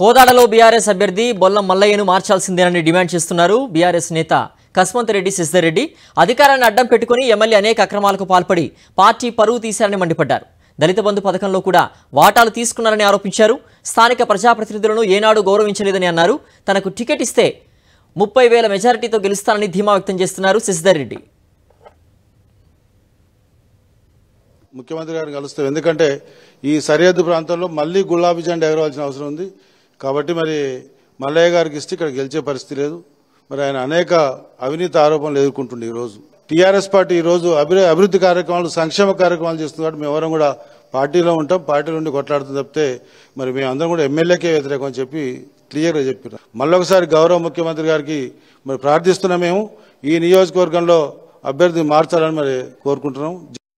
కోదాడలో బీఆర్ఎస్ అభ్యర్థి బొల్ల మల్లయ్యను మార్చాల్సిందేనని డిమాండ్ చేస్తున్నారు బీఆర్ఎస్ నేత కస్మంత్ రెడ్డి సిద్ధరెడ్డి అధికారాన్ని అడ్డం పెట్టుకుని ఎమ్మెల్యే అనేక అక్రమాలకు పాల్పడి పార్టీ పరువు తీశారని మండిపడ్డారు దళిత బంధు పథకంలో కూడా వాటాలు తీసుకున్నారని ఆరోపించారు స్థానిక ప్రజాప్రతినిధులను ఏనాడు గౌరవించలేదని అన్నారు తనకు టికెట్ ఇస్తే ముప్పై వేల మెజారిటీతో గెలుస్తానని ధీమా వ్యక్తం చేస్తున్నారు శశిధర్రెడ్డి రెడ్డి ముఖ్యమంత్రి గారిని కలుస్తాం ఎందుకంటే ఈ సరిహద్దు ప్రాంతంలో మళ్ళీ గులాబీ జెండా ఎగరవలసిన అవసరం ఉంది కాబట్టి మరి మల్లయ్య గారికి ఇస్తే ఇక్కడ గెలిచే పరిస్థితి లేదు మరి ఆయన అనేక అవినీతి ఆరోపణలు ఎదుర్కొంటుండే ఈరోజు టీఆర్ఎస్ పార్టీ ఈరోజు అభి అభివృద్ధి కార్యక్రమాలు సంక్షేమ కార్యక్రమాలు చేస్తుంది కాబట్టి మేమెవరం కూడా పార్టీలో ఉంటాం పార్టీలో ఉండి కొట్లాడుతుంది తప్పితే మరి మేమందరం కూడా ఎమ్మెల్యేకే వ్యతిరేకం అని చెప్పి క్లియర్గా చెప్పారు మళ్ళొకసారి గౌరవ ముఖ్యమంత్రి గారికి మరి ప్రార్థిస్తున్నాం మేము ఈ నియోజకవర్గంలో అభ్యర్థి మార్చాలని మరి కోరుకుంటున్నాం